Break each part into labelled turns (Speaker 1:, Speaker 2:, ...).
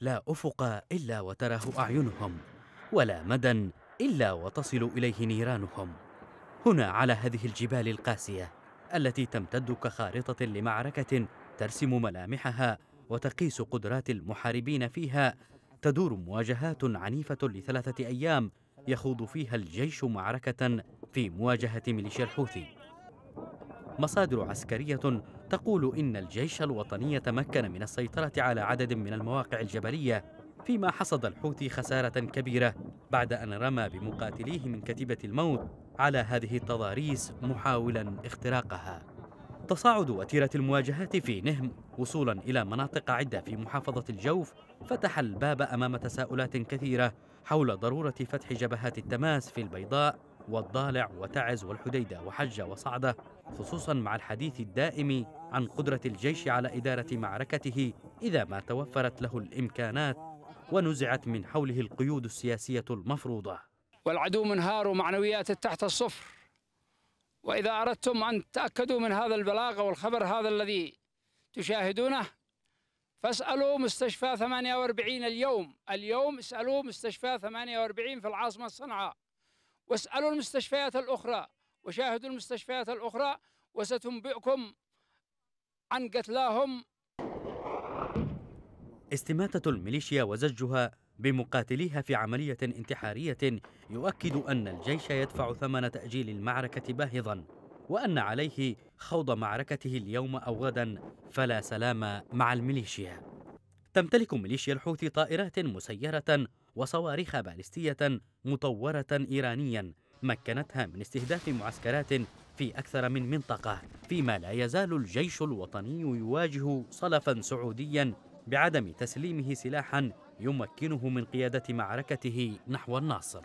Speaker 1: لا أفق إلا وتراه أعينهم ولا مدى إلا وتصل إليه نيرانهم هنا على هذه الجبال القاسية التي تمتد كخارطة لمعركة ترسم ملامحها وتقيس قدرات المحاربين فيها تدور مواجهات عنيفة لثلاثة أيام يخوض فيها الجيش معركة في مواجهة ميليشيا الحوثي مصادر عسكرية تقول إن الجيش الوطني تمكن من السيطرة على عدد من المواقع الجبلية فيما حصد الحوثي خسارة كبيرة بعد أن رمى بمقاتليه من كتيبة الموت على هذه التضاريس محاولا اختراقها تصاعد وتيرة المواجهات في نهم وصولا إلى مناطق عدة في محافظة الجوف فتح الباب أمام تساؤلات كثيرة حول ضرورة فتح جبهات التماس في البيضاء والضالع وتعز والحديدة وحجة وصعدة خصوصا مع الحديث الدائم عن قدرة الجيش على إدارة معركته إذا ما توفرت له الإمكانات ونزعت من حوله القيود السياسية المفروضة
Speaker 2: والعدو منهار معنويات تحت الصفر وإذا أردتم أن تتأكدوا من هذا البلاغ والخبر هذا الذي تشاهدونه فاسألوا مستشفى 48 اليوم اليوم اسألوا مستشفى 48 في العاصمة صنعاء واسألوا المستشفيات الأخرى وشاهدوا المستشفيات الأخرى وستنبئكم عن قتلاهم
Speaker 1: استماتة الميليشيا وزجها بمقاتليها في عملية انتحارية يؤكد أن الجيش يدفع ثمن تأجيل المعركة باهظا وأن عليه خوض معركته اليوم أو غدا فلا سلام مع الميليشيا تمتلك ميليشيا الحوثي طائرات مسيرة وصواريخ باليستية مطورة إيرانيا مكنتها من استهداف معسكرات في أكثر من منطقة فيما لا يزال الجيش الوطني يواجه صلفا سعوديا بعدم تسليمه سلاحا يمكنه من قيادة معركته نحو الناصر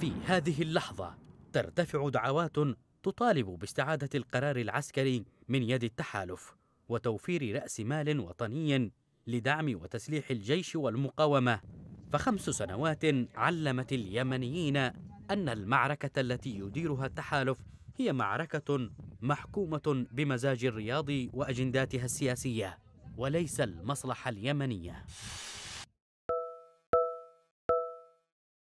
Speaker 1: في هذه اللحظة ترتفع دعوات تطالب باستعادة القرار العسكري من يد التحالف وتوفير رأس مال وطني لدعم وتسليح الجيش والمقاومة فخمس سنوات علمت اليمنيين أن المعركة التي يديرها التحالف هي معركة محكومة بمزاج الرياض وأجنداتها السياسية وليس المصلحة اليمنية